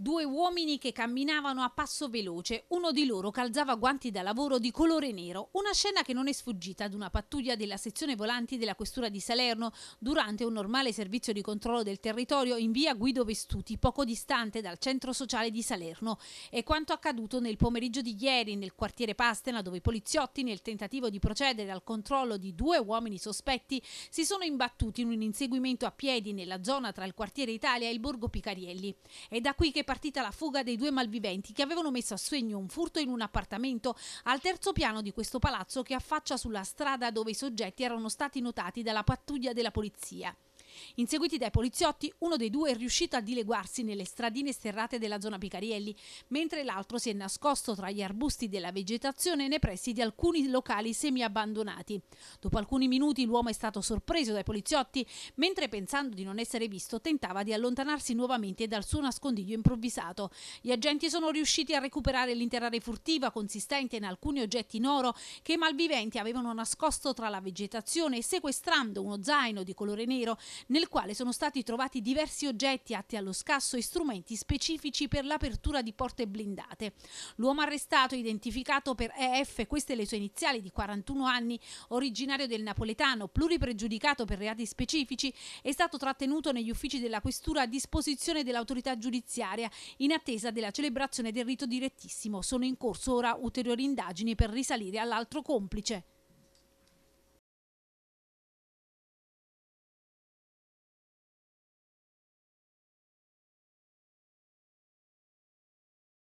Due uomini che camminavano a passo veloce, uno di loro calzava guanti da lavoro di colore nero, una scena che non è sfuggita ad una pattuglia della sezione volanti della Questura di Salerno durante un normale servizio di controllo del territorio in via Guido Vestuti, poco distante dal centro sociale di Salerno. È quanto accaduto nel pomeriggio di ieri nel quartiere Pastena, dove i poliziotti, nel tentativo di procedere al controllo di due uomini sospetti, si sono imbattuti in un inseguimento a piedi nella zona tra il quartiere Italia e il borgo Picarielli. È da qui che partita la fuga dei due malviventi che avevano messo a segno un furto in un appartamento al terzo piano di questo palazzo che affaccia sulla strada dove i soggetti erano stati notati dalla pattuglia della polizia. Inseguiti dai poliziotti, uno dei due è riuscito a dileguarsi nelle stradine sterrate della zona Picarielli, mentre l'altro si è nascosto tra gli arbusti della vegetazione nei pressi di alcuni locali semi-abbandonati. Dopo alcuni minuti l'uomo è stato sorpreso dai poliziotti, mentre pensando di non essere visto tentava di allontanarsi nuovamente dal suo nascondiglio improvvisato. Gli agenti sono riusciti a recuperare l'intera refurtiva consistente in alcuni oggetti in oro che i malviventi avevano nascosto tra la vegetazione e sequestrando uno zaino di colore nero nel quale sono stati trovati diversi oggetti atti allo scasso e strumenti specifici per l'apertura di porte blindate. L'uomo arrestato, identificato per EF, queste le sue iniziali di 41 anni, originario del napoletano, pluripregiudicato per reati specifici, è stato trattenuto negli uffici della questura a disposizione dell'autorità giudiziaria in attesa della celebrazione del rito direttissimo. Sono in corso ora ulteriori indagini per risalire all'altro complice.